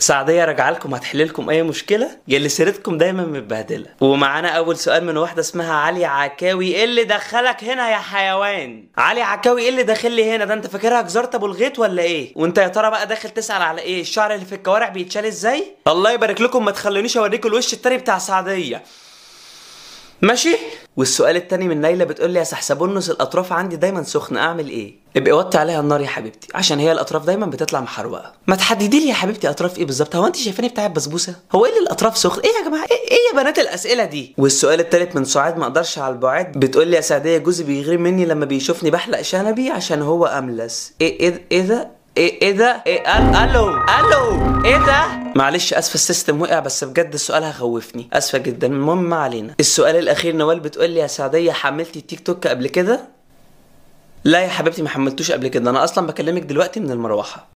سعديه راجعه لكم هتحل لكم اي مشكله يلي سيرتكم دايما متبهدله ومعانا اول سؤال من واحده اسمها علي عكاوي ايه اللي دخلك هنا يا حيوان علي عكاوي ايه اللي داخل لي هنا ده انت فاكرها جزاره ابو الغيط ولا ايه وانت يا ترى بقى داخل تسال على ايه الشعر اللي في الكوارع بيتشال ازاي الله يبارك لكم ما تخلونيش اوريكم الوش التاني بتاع سعديه ماشي والسؤال التاني من نايله بتقول لي يا سحسبونس الاطراف عندي دايما سخنه اعمل ايه ابقي وطي عليها النار يا حبيبتي عشان هي الاطراف دايما بتطلع محروقه ما تحددي لي يا حبيبتي اطراف ايه بالظبط هو انت شايفاني بتاع بسبوسه هو ايه اللي الاطراف سخن ايه يا جماعه ايه, إيه يا بنات الاسئله دي والسؤال التالت من سعاد ما اقدرش على البعاد بتقول لي يا سعديه جوزي بيغري مني لما بيشوفني بحلق شنبي عشان هو املس ايه ايه, إيه ده ايه ايه ده؟ إيه الو الو ايه ده؟ معلش اسفه السيستم وقع بس بجد السؤال هخوفني اسفه جدا المهم ما علينا السؤال الاخير نوال بتقول لي يا سعديه حملتي التيك توك قبل كده لا يا حبيبتي ما حملتوش قبل كده انا اصلا بكلمك دلوقتي من المروحه